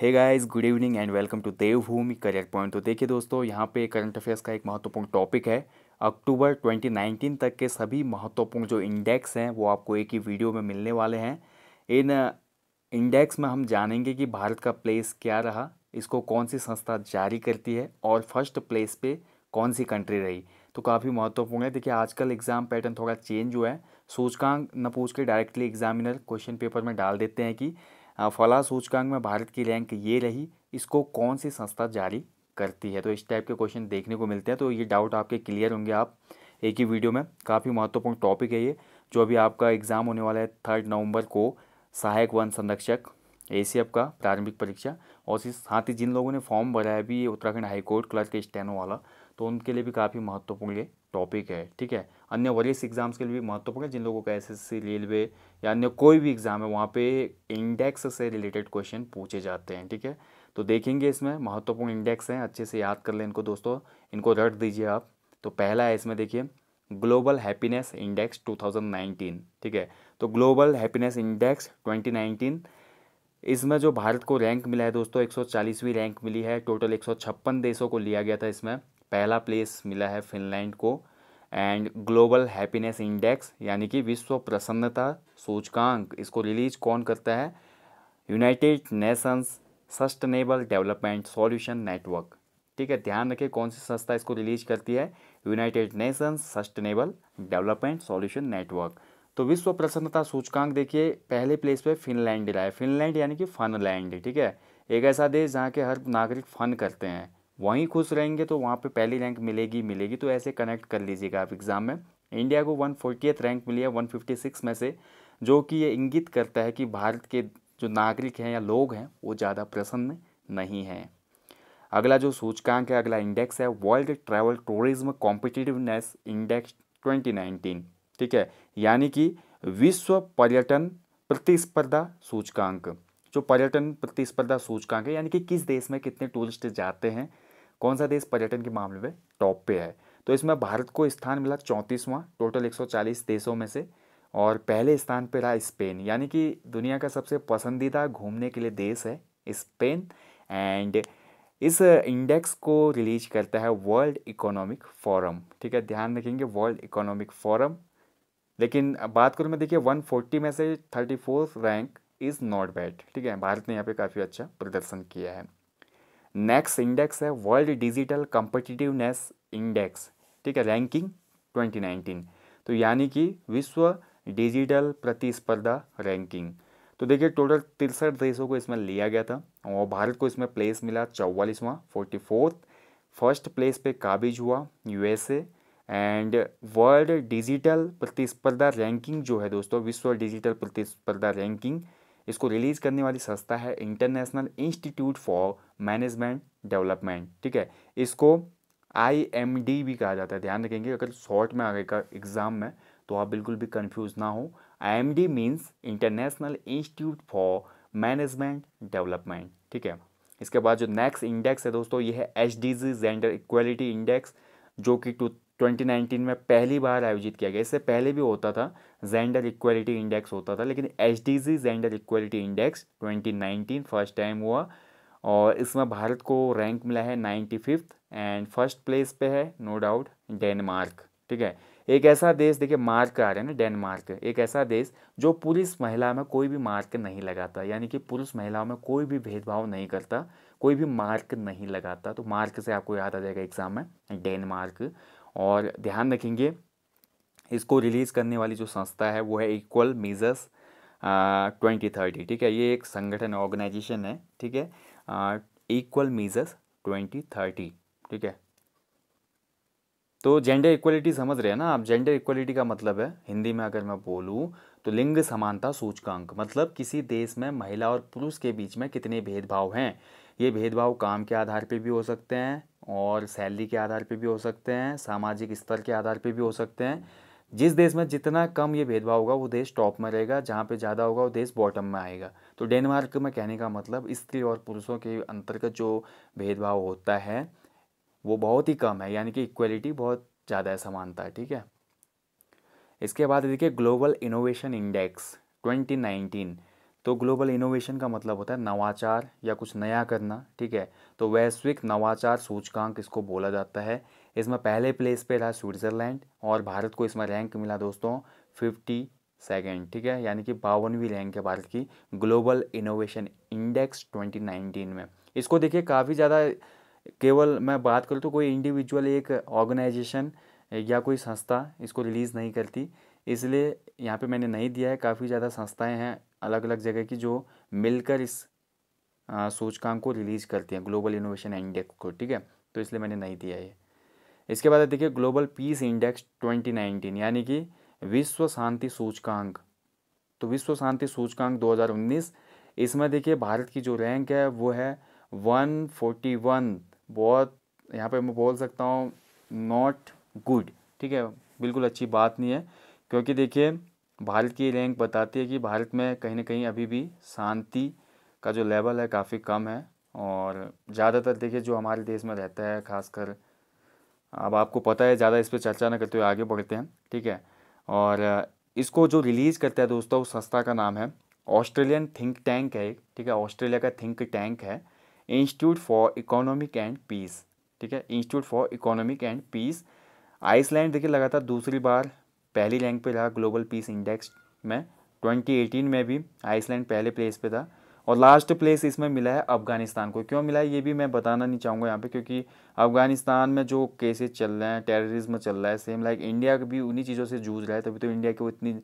hey guys good evening and welcome to Devbhoomi career point तो देखिए दोस्तों यहाँ पे करंट अफेयर्स का एक महत्वपूर्ण टॉपिक है अक्टूबर 2019 तक के सभी महत्वपूर्ण जो इंडेक्स हैं वो आपको एक ही वीडियो में मिलने वाले हैं इन इंडेक्स में हम जानेंगे कि भारत का प्लेस क्या रहा इसको कौन सी संस्था जारी करती है और फर्स्ट प्लेस पर कौन सी कंट्री रही तो काफ़ी महत्वपूर्ण है देखिए आजकल एग्ज़ाम पैटर्न थोड़ा चेंज हुआ है सूचकांक न पूछ के डायरेक्टली एग्जामिनर क्वेश्चन पेपर में डाल देते हैं कि हाँ, फला सूचकांक में भारत की रैंक ये रही इसको कौन सी संस्था जारी करती है तो इस टाइप के क्वेश्चन देखने को मिलते हैं तो ये डाउट आपके क्लियर होंगे आप एक ही वीडियो में काफ़ी महत्वपूर्ण टॉपिक है ये जो अभी आपका एग्ज़ाम होने वाला है थर्ड नवंबर को सहायक वन संरक्षक ए का प्रारंभिक परीक्षा और साथ ही जिन लोगों ने फॉर्म भरा है अभी उत्तराखंड हाईकोर्ट क्लर्क स्टैनो वाला तो उनके लिए भी काफ़ी महत्वपूर्ण ये टॉपिक है ठीक है अन्य वरियस एग्जाम्स के लिए भी महत्वपूर्ण है जिन लोगों का एस रेलवे या अन्य कोई भी एग्ज़ाम है वहाँ पे इंडेक्स से रिलेटेड क्वेश्चन पूछे जाते हैं ठीक है तो देखेंगे इसमें महत्वपूर्ण इंडेक्स हैं अच्छे से याद कर लें इनको दोस्तों इनको रट दीजिए आप तो पहला है इसमें देखिए ग्लोबल हैप्पीनेस इंडेक्स 2019 ठीक है तो ग्लोबल हैप्पीनेस इंडेक्स 2019 इसमें जो भारत को रैंक मिला है दोस्तों 140वीं रैंक मिली है टोटल 156 देशों को लिया गया था इसमें पहला प्लेस मिला है फिनलैंड को एंड ग्लोबल हैप्पीनेस इंडेक्स यानी कि विश्व प्रसन्नता सूचकांक इसको रिलीज कौन करता है United Nations sustainable development solution network ठीक है ध्यान रखें कौन सी संस्था इसको रिलीज करती है United Nations sustainable development solution network तो विश्व प्रसन्नता सूचकांक देखिए पहले प्लेस पे फिनलैंड रहा है फिनलैंड यानी कि फनलैंड ठीक है एक ऐसा देश जहाँ के हर नागरिक फन करते हैं वहीं खुश रहेंगे तो वहाँ पे पहली रैंक मिलेगी मिलेगी तो ऐसे कनेक्ट कर लीजिएगा आप एग्ज़ाम में इंडिया को वन रैंक मिली है वन में से जो कि ये इंगित करता है कि भारत के जो नागरिक हैं या लोग हैं वो ज़्यादा प्रसन्न नहीं हैं अगला जो सूचकांक है अगला इंडेक्स है world travel tourism competitiveness index 2019 ठीक है यानी कि विश्व पर्यटन प्रतिस्पर्धा सूचकांक जो पर्यटन प्रतिस्पर्धा सूचकांक है यानी कि किस देश में कितने टूरिस्ट जाते हैं कौन सा देश पर्यटन के मामले में टॉप पे है तो इसमें भारत को स्थान मिला चौंतीसवां टोटल 140 देशों में से और पहले स्थान पर रहा स्पेन यानी कि दुनिया का सबसे पसंदीदा घूमने के लिए देश है स्पेन एंड इस इंडेक्स को रिलीज करता है वर्ल्ड इकोनॉमिक फोरम ठीक है ध्यान रखेंगे वर्ल्ड इकोनॉमिक फोरम लेकिन बात करूँ मैं देखिए 140 में से thirty rank is not bad ठीक है भारत ने यहाँ पे काफ़ी अच्छा प्रदर्शन किया है नेक्स्ट इंडेक्स है वर्ल्ड डिजिटल कम्पिटिटिवनेस इंडेक्स ठीक है रैंकिंग 2019 तो यानी कि विश्व डिजिटल प्रतिस्पर्धा रैंकिंग तो देखिए टोटल तिरसठ देशों को इसमें लिया गया था और भारत को इसमें प्लेस मिला चौवालीसवां फोर्टी फोर्थ फर्स्ट प्लेस पे काबिज हुआ यूएसए एंड वर्ल्ड डिजिटल प्रतिस्पर्धा रैंकिंग जो है दोस्तों विश्व डिजिटल प्रतिस्पर्धा रैंकिंग इसको रिलीज़ करने वाली संस्था है international institute for management development ठीक है इसको आई एम डी भी कहा जाता है ध्यान रखेंगे अगर शॉर्ट में आगे का एग्ज़ाम में तो आप बिल्कुल भी कंफ्यूज ना हो I M D means international institute for management development ठीक है इसके बाद जो नेक्स्ट इंडेक्स है दोस्तों ये है H D G gender equality index जो कि टू 2019 में पहली बार आयोजित किया गया इससे पहले भी होता था जेंडर इक्वलिटी इंडेक्स होता था लेकिन H D gender equality index 2019 first time हुआ और इसमें भारत को रैंक मिला है ninety fifth and first place पे है नो डाउट डेनमार्क ठीक है एक ऐसा देश देखिए मार्क आ रहे हैं ना डेनमार्क एक ऐसा देश जो पुरुष महिला में कोई भी मार्क नहीं लगाता यानी कि पुरुष महिलाओं में कोई भी भेदभाव नहीं करता कोई भी मार्क नहीं लगाता तो मार्क से आपको याद आ जाएगा एग्जाम में डेनमार्क और ध्यान रखेंगे इसको रिलीज़ करने वाली जो संस्था है वो है इक्वल मीजस ट्वेंटी थर्टी ठीक है ये एक संगठन ऑर्गेनाइजेशन है ठीक है इक्वल मीजस ट्वेंटी थर्टी ठीक है तो जेंडर इक्वलिटी समझ रहे हैं ना आप जेंडर इक्वलिटी का मतलब है हिंदी में अगर मैं बोलूँ तो लिंग समानता सूचकांक मतलब किसी देश में महिला और पुरुष के बीच में कितने भेदभाव हैं ये भेदभाव काम के आधार पे भी हो सकते हैं और सैलरी के आधार पे भी हो सकते हैं सामाजिक स्तर के आधार पे भी हो सकते हैं जिस देश में जितना कम ये भेदभाव होगा वो देश टॉप में रहेगा जहाँ पे ज़्यादा होगा वो देश बॉटम में आएगा तो डेनमार्क में कहने का मतलब स्त्री और पुरुषों के अंतर्गत जो भेदभाव होता है वो बहुत ही कम है यानी कि इक्वलिटी बहुत ज़्यादा है समानता ठीक है इसके बाद देखिए ग्लोबल इनोवेशन इंडेक्स ट्वेंटी तो ग्लोबल इनोवेशन का मतलब होता है नवाचार या कुछ नया करना ठीक है तो वैश्विक नवाचार सूचकांक इसको बोला जाता है इसमें पहले प्लेस पे रहा स्विट्ज़रलैंड और भारत को इसमें रैंक मिला दोस्तों फिफ्टी सेकेंड ठीक है यानी कि बावनवीं रैंक है भारत की ग्लोबल इनोवेशन इंडेक्स 2019 में इसको देखिए काफ़ी ज़्यादा केवल मैं बात करूँ तो कोई इंडिविजुअल एक ऑर्गेनाइजेशन या कोई संस्था इसको रिलीज़ नहीं करती इसलिए यहाँ पे मैंने नहीं दिया है काफ़ी ज़्यादा संस्थाएं हैं अलग अलग जगह की जो मिलकर इस सूचकांक को रिलीज करती हैं ग्लोबल इनोवेशन इंडेक्स को ठीक है तो इसलिए मैंने नहीं दिया ये इसके बाद देखिए ग्लोबल पीस इंडेक्स 2019 यानी कि विश्व शांति सूचकांक तो विश्व शांति सूचकांक 2019 इसमें देखिए भारत की जो रैंक है वो है 141 बहुत यहाँ पे मैं बोल सकता हूँ नॉट गुड ठीक है बिल्कुल अच्छी बात नहीं है क्योंकि देखिए भारत की रैंक बताती है कि भारत में कहीं ना कहीं अभी भी शांति का जो लेवल है काफ़ी कम है और ज़्यादातर देखिए जो हमारे देश में रहता है खासकर अब आपको पता है ज़्यादा इस पर चर्चा ना करते हुए आगे बढ़ते हैं ठीक है और इसको जो रिलीज़ करता है दोस्तों उस संस्था का नाम है ऑस्ट्रेलियन थिंक टैंक है ठीक है ऑस्ट्रेलिया का थिंक टैंक है institute for economic and peace ठीक है institute for economic and peace Iceland देखिए लगातार दूसरी बार पहली रैंक पे रहा ग्लोबल पीस इंडेक्स में 2018 में भी आइसलैंड पहले प्लेस पे था और लास्ट प्लेस इसमें मिला है अफगानिस्तान को क्यों मिला है ये भी मैं बताना नहीं चाहूँगा यहाँ पे क्योंकि अफगानिस्तान में जो केसेस चल रहे हैं टेररिज्म चल रहा है सेम लाइक इंडिया भी उन्हीं चीज़ों से जूझ रहा है तभी तो इंडिया को इतनी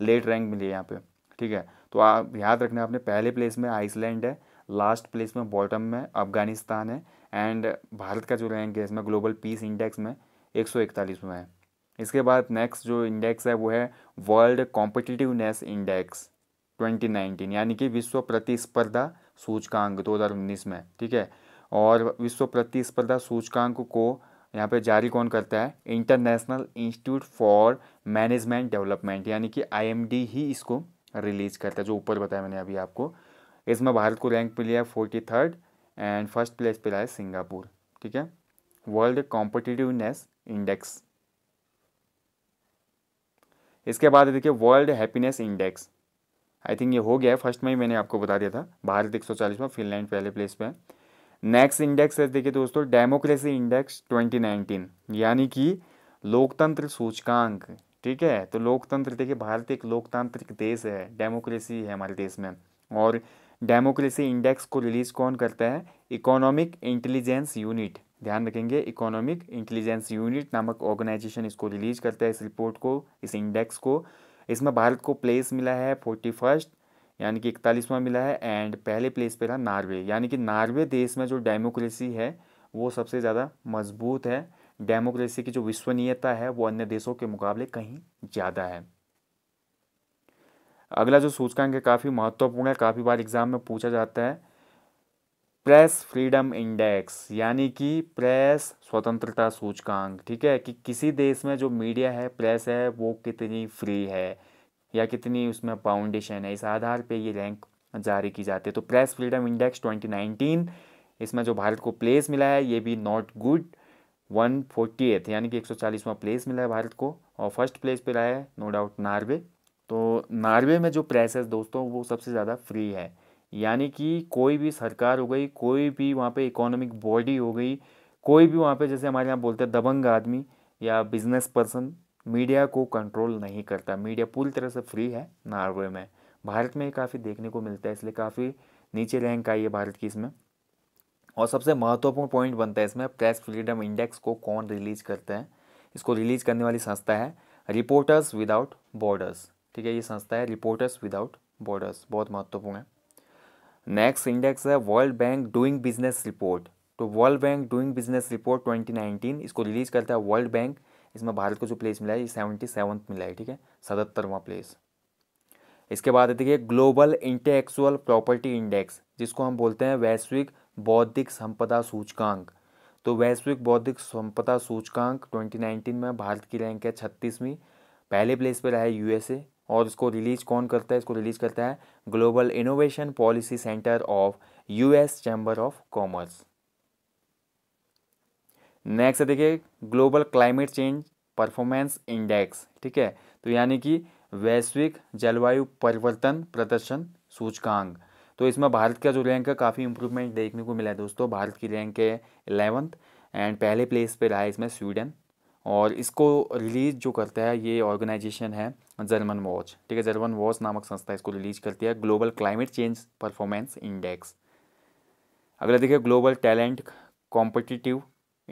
लेट रैंक मिली है यहाँ पर ठीक है तो आप याद रखना आपने पहले प्लेस में आइसलैंड है लास्ट प्लेस में बॉटम में अफगानिस्तान है एंड भारत का जो रैंक है इसमें ग्लोबल पीस इंडेक्स में एक सौ में है इसके बाद नेक्स्ट जो इंडेक्स है वो है वर्ल्ड कॉम्पिटिटिवनेस इंडेक्स 2019 यानी कि विश्व प्रतिस्पर्धा सूचकांक 2019 में ठीक है और विश्व प्रतिस्पर्धा सूचकांक को यहाँ पे जारी कौन करता है international institute for management development यानी कि आईएमडी ही इसको रिलीज करता है जो ऊपर बताया मैंने अभी आपको इसमें भारत को रैंक पर लिया है forty third and first place पर रहा है सिंगापुर ठीक है वर्ल्ड कॉम्पिटिटिवनेस इंडेक्स इसके बाद देखिए world happiness index I think ये हो गया है फर्स्ट में ही मैंने आपको बता दिया था भारत एक में फिनलैंड पहले प्लेस पर है नेक्स्ट इंडेक्स है देखिए दोस्तों डेमोक्रेसी इंडेक्स 2019 यानी कि लोकतंत्र सूचकांक ठीक है तो लोकतंत्र देखिए भारत एक लोकतांत्रिक देश है डेमोक्रेसी है हमारे देश में और डेमोक्रेसी इंडेक्स को रिलीज़ कौन करता है इकोनॉमिक इंटेलिजेंस यूनिट ध्यान रखेंगे इकोनॉमिक इंटेलिजेंस यूनिट नामक ऑर्गेनाइजेशन इसको रिलीज करता है इस रिपोर्ट को इस इंडेक्स को इसमें भारत को प्लेस मिला है फोर्टी फर्स्ट यानी कि इकतालीसवां मिला है एंड पहले प्लेस पे रहा नार्वे यानी कि नार्वे देश में जो डेमोक्रेसी है वो सबसे ज़्यादा मजबूत है डेमोक्रेसी की जो विश्वनीयता है वो अन्य देशों के मुकाबले कहीं ज़्यादा है अगला जो सूचकांक है काफ़ी महत्वपूर्ण है काफ़ी बार एग्जाम में पूछा जाता है प्रेस फ्रीडम इंडेक्स यानी कि प्रेस स्वतंत्रता सूचकांक ठीक है कि किसी देश में जो मीडिया है प्रेस है वो कितनी फ्री है या कितनी उसमें फाउंडेशन है इस आधार पे ये रैंक जारी की जाती है तो प्रेस फ्रीडम इंडेक्स 2019 इसमें जो भारत को प्लेस मिला है ये भी not good one forty eighth यानी कि एक सौ प्लेस मिला है भारत को और फर्स्ट प्लेस पे रहा है नो डाउट नार्वे तो नार्वे में जो प्रेस है दोस्तों वो सबसे ज़्यादा फ्री है यानी कि कोई भी सरकार हो गई कोई भी वहाँ पे इकोनॉमिक बॉडी हो गई कोई भी वहाँ पे जैसे हमारे यहाँ बोलते हैं दबंग आदमी या बिजनेस पर्सन मीडिया को कंट्रोल नहीं करता मीडिया पूरी तरह से फ्री है नॉर्वे में भारत में काफ़ी देखने को मिलता है इसलिए काफ़ी नीचे रैंक आई है भारत की इसमें और सबसे महत्वपूर्ण पॉइंट बनता है इसमें प्रेस फ्रीडम इंडेक्स को कौन रिलीज करते हैं इसको रिलीज करने वाली संस्था है रिपोर्टर्स विदाउट बॉर्डर्स ठीक है ये संस्था है रिपोर्टर्स विदाउट बॉर्डर्स बहुत महत्वपूर्ण है नेक्स्ट इंडेक्स है world bank doing business report तो world bank doing business report 2019 इसको रिलीज़ करता है वर्ल्ड बैंक इसमें भारत को जो प्लेस मिला है ये सेवेंटी सेवन्थ मिला है ठीक है सतहत्तरवां प्लेस इसके बाद देखिए ग्लोबल इंटेक्चुअल प्रॉपर्टी इंडेक्स जिसको हम बोलते हैं वैश्विक बौद्धिक संपदा सूचकांक तो वैश्विक बौद्धिक संपदा सूचकांक 2019 में भारत की रैंक है छत्तीसवीं पहले प्लेस पर रहा है यूएसए और इसको रिलीज़ कौन करता है इसको रिलीज़ करता है global innovation policy centre of US chamber of commerce next देखिए global climate change performance index ठीक है तो यानी कि वैश्विक जलवायु परिवर्तन प्रदर्शन सूचकांक तो इसमें भारत का जो रैंक है काफ़ी इंप्रूवमेंट देखने को मिला है दोस्तों भारत की रैंक है एलेवंथ एंड पहले प्लेस पे रहा है इसमें स्वीडन और इसको रिलीज़ जो करता है ये ऑर्गेनाइजेशन है जर्मन वॉच ठीक है जर्मन वॉच नामक संस्था इसको रिलीज़ करती है global climate change performance index अगला देखिए ग्लोबल टैलेंट कॉम्पिटिटिव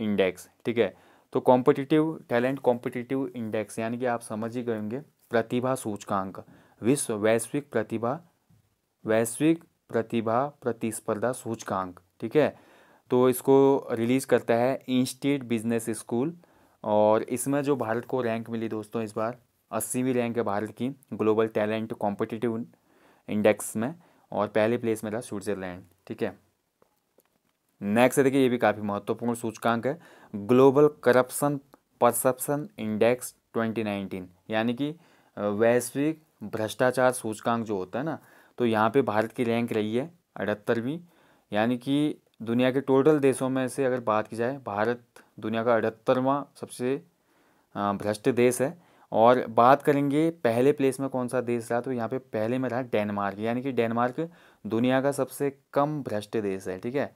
इंडेक्स ठीक है तो कॉम्पिटिटिव टैलेंट कॉम्पिटिटिव इंडेक्स यानी कि आप समझ ही गएंगे प्रतिभा सूचकांक विश्व वैश्विक प्रतिभा वैश्विक प्रतिभा प्रतिस्पर्धा सूचकांक ठीक है तो इसको रिलीज़ करता है इंस्टीट बिजनेस स्कूल और इसमें जो भारत को रैंक मिली दोस्तों इस बार अस्सीवीं रैंक है भारत की ग्लोबल टैलेंट कॉम्पिटिटिव इंडेक्स में और पहले प्लेस में रहा स्विट्ज़रलैंड ठीक है नेक्स्ट देखिए ये भी काफ़ी महत्वपूर्ण सूचकांक है ग्लोबल करप्शन परसेप्शन इंडेक्स 2019 यानी कि वैश्विक भ्रष्टाचार सूचकांक जो होता है ना तो यहाँ पे भारत की रैंक रही है अठहत्तरवीं यानी कि दुनिया के टोटल देशों में से अगर बात की जाए भारत दुनिया का अठहत्तरवा सबसे भ्रष्ट देश है और बात करेंगे पहले प्लेस में कौन सा देश रहा तो यहाँ पे पहले में रहा डेनमार्क यानी कि डेनमार्क दुनिया का सबसे कम भ्रष्ट देश है ठीक है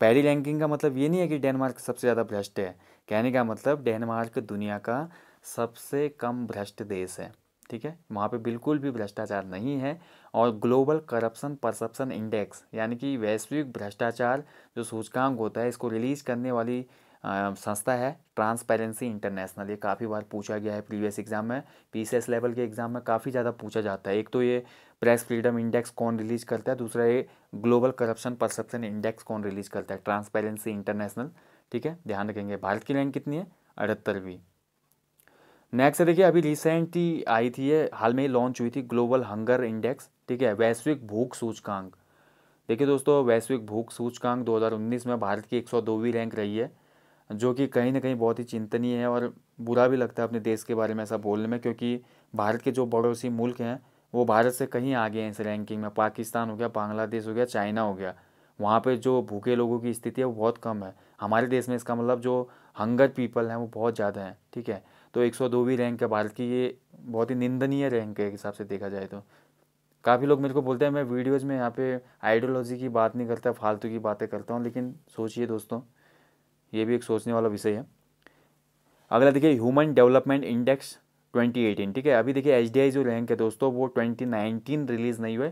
पहली रैंकिंग का मतलब ये नहीं है कि डेनमार्क सबसे ज़्यादा भ्रष्ट है कहने का मतलब डेनमार्क दुनिया का सबसे कम भ्रष्ट देश है ठीक है वहाँ पे बिल्कुल भी भ्रष्टाचार नहीं है और ग्लोबल करप्शन परसेप्शन इंडेक्स यानी कि वैश्विक भ्रष्टाचार जो सूचकांक होता है इसको रिलीज़ करने वाली संस्था है ट्रांसपेरेंसी इंटरनेशनल ये काफ़ी बार पूछा गया है प्रीवियस एग्जाम में पीसीएस लेवल के एग्जाम में काफ़ी ज़्यादा पूछा जाता है एक तो ये प्रेस फ्रीडम इंडेक्स कौन रिलीज़ करता है दूसरा ये ग्लोबल करप्शन परसेप्शन इंडेक्स कौन रिलीज़ करता है ट्रांसपेरेंसी इंटरनेशनल ठीक है ध्यान रखेंगे भारत की रैंक कितनी है अठहत्तरवीं नेक्स्ट देखिए अभी रिसेंटली आई थी ये हाल में ही लॉन्च हुई थी ग्लोबल हंगर इंडेक्स ठीक है वैश्विक भूख सूचकांक देखिए दोस्तों वैश्विक भूख सूचकांक 2019 में भारत की 102वीं रैंक रही है जो कि कहीं ना कहीं बहुत ही चिंतनीय है और बुरा भी लगता है अपने देश के बारे में ऐसा बोलने में क्योंकि भारत के जो पड़ोसी मुल्क हैं वो भारत से कहीं आगे हैं इस रैंकिंग में पाकिस्तान हो गया बांग्लादेश हो गया चाइना हो गया वहाँ पर जो भूखे लोगों की स्थिति है वो बहुत कम है हमारे देश में इसका मतलब जो हंगर पीपल हैं वो बहुत ज़्यादा हैं ठीक है तो एक सौ दो भी रैंक है भारत की ये बहुत ही निंदनीय रैंक है हिसाब से देखा जाए तो काफ़ी लोग मेरे को बोलते हैं मैं वीडियोज़ में यहाँ पे आइडियोलॉजी की बात नहीं करता फालतू की बातें करता हूँ लेकिन सोचिए दोस्तों ये भी एक सोचने वाला विषय है अगला देखिए ह्यूमन डेवलपमेंट इंडेक्स 2018 ठीक है अभी देखिए एच जो रैंक है दोस्तों वो 2019 रिलीज़ नहीं हुए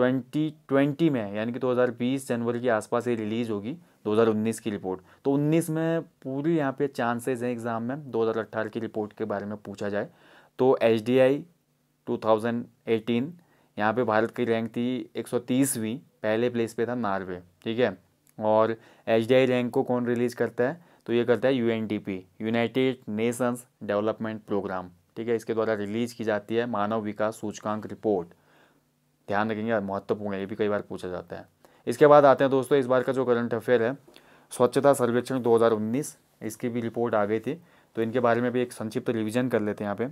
2020 में यानी कि 2020 जनवरी के आसपास ये रिलीज़ होगी 2019 की रिपोर्ट तो 19 में पूरी यहाँ पे चांसेस हैं एग्ज़ाम में 2018 की रिपोर्ट के बारे में पूछा जाए तो H D I two thousand eighteen यहाँ पर भारत की रैंक थी एक सौ तीसवीं पहले प्लेस पे था नार्वे ठीक है और एच डी आई रैंक को कौन रिलीज़ करता है तो ये करता है U N D P United Nations development programme ठीक है इसके द्वारा रिलीज़ की जाती है मानव विकास सूचकांक रिपोर्ट ध्यान रखेंगे महत्वपूर्ण है ये भी कई बार पूछा जाता है इसके बाद आते हैं दोस्तों इस बार का जो करंट अफेयर है स्वच्छता सर्वेक्षण 2019 इसकी भी रिपोर्ट आ गई थी तो इनके बारे में भी एक संक्षिप्त रिविजन कर लेते हैं यहाँ पे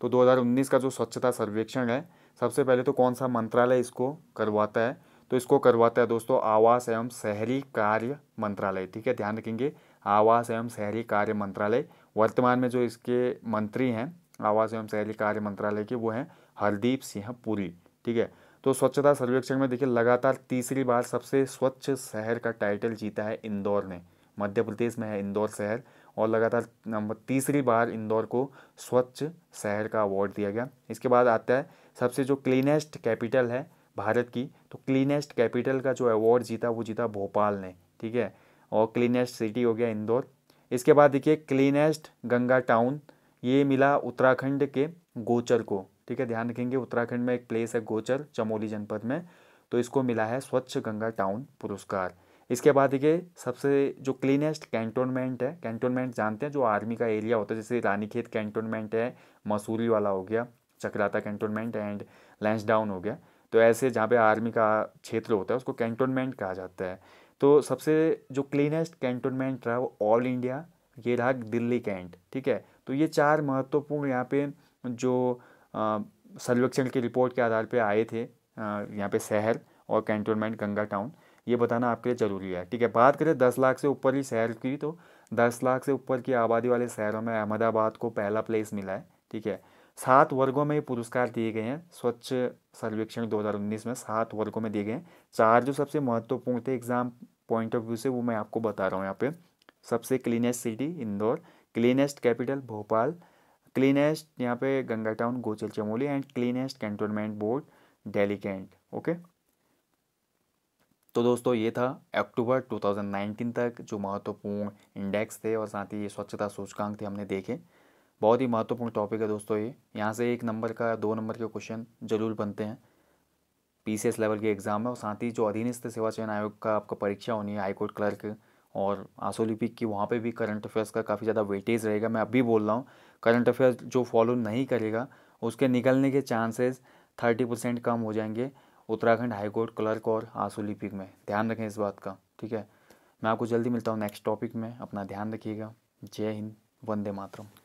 तो 2019 का जो स्वच्छता सर्वेक्षण है सबसे पहले तो कौन सा मंत्रालय इसको करवाता है तो इसको करवाता है दोस्तों आवास एवं शहरी कार्य मंत्रालय ठीक है ध्यान रखेंगे आवास एवं शहरी कार्य मंत्रालय वर्तमान में जो इसके मंत्री हैं आवास एवं शहरी कार्य मंत्रालय के वो हैं हरदीप सिंह पुरी ठीक है तो स्वच्छता सर्वेक्षण में देखिए लगातार तीसरी बार सबसे स्वच्छ शहर का टाइटल जीता है इंदौर ने मध्य प्रदेश में है इंदौर शहर और लगातार नंबर तीसरी बार इंदौर को स्वच्छ शहर का अवार्ड दिया गया इसके बाद आता है सबसे जो क्लीनेस्ट कैपिटल है भारत की तो क्लीनेस्ट कैपिटल का जो अवार्ड जीता वो जीता भोपाल ने ठीक है और क्लीनेस्ट सिटी हो गया इंदौर इसके बाद देखिए क्लीनेस्ट गंगा टाउन ये मिला उत्तराखंड के गोचर को ठीक है ध्यान रखेंगे उत्तराखंड में एक प्लेस है गोचर चमोली जनपद में तो इसको मिला है स्वच्छ गंगा टाउन पुरस्कार इसके बाद देखिए सबसे जो क्लीनेस्ट कैंटोनमेंट है कैंटोनमेंट जानते हैं जो आर्मी का एरिया होता है जैसे रानीखेत कैंटोनमेंट है मसूरी वाला हो गया चक्राता कैंटोनमेंट एंड डाउन हो गया तो ऐसे जहाँ पे आर्मी का क्षेत्र होता है उसको कैंटोनमेंट कहा जाता है तो सबसे जो क्लीनेस्ट कैंटोनमेंट रहा वो ऑल इंडिया ये रहा दिल्ली कैंट ठीक है तो ये चार महत्वपूर्ण यहाँ पे जो सर्वेक्षण की रिपोर्ट के आधार पर आए थे यहाँ पे शहर और कैंटोनमेंट गंगा टाउन ये बताना आपके लिए ज़रूरी है ठीक है बात करें दस लाख से ऊपर ही शहर की तो दस लाख से ऊपर की आबादी वाले शहरों में अहमदाबाद को पहला प्लेस मिला है ठीक है सात वर्गों में पुरस्कार दिए गए हैं स्वच्छ सर्वेक्षण 2019 में सात वर्गों में दिए गए हैं चार जो सबसे महत्वपूर्ण थे एग्जाम पॉइंट ऑफ व्यू से वो मैं आपको बता रहा हूँ यहाँ पे सबसे cleanest city Indore cleanest capital Bhopal cleanest यहाँ पे Ganga town Gauchar Chamoli and cleanest cantonment board Delhi cantt okay तो दोस्तों ये था अक्टूबर 2019 तक जो महत्वपूर्ण इंडेक्स थे और साथ ही ये स्वच्छता सूचकांक थे हमने देखे बहुत ही महत्वपूर्ण टॉपिक है दोस्तों ये यहाँ से एक नंबर का दो नंबर के क्वेश्चन जरूर बनते हैं पीसीएस लेवल के एग्ज़ाम है और साथ ही जो अधीनस्थ सेवा चयन आयोग का आपका परीक्षा होनी है हाईकोर्ट क्लर्क और आसोली लिपिक की वहाँ पे भी करंट अफेयर्स का काफ़ी ज़्यादा वेटेज रहेगा मैं अभी बोल रहा हूँ करंट अफेयर्स जो फॉलो नहीं करेगा उसके निकलने के चांसेस थर्टी परसेंट कम हो जाएंगे उत्तराखंड हाईकोर्ट क्लर्क और आंसू लिपिक में ध्यान रखें इस बात का ठीक है मैं आपको जल्दी मिलता हूँ नेक्स्ट टॉपिक में अपना ध्यान रखिएगा जय हिंद वंदे मातरम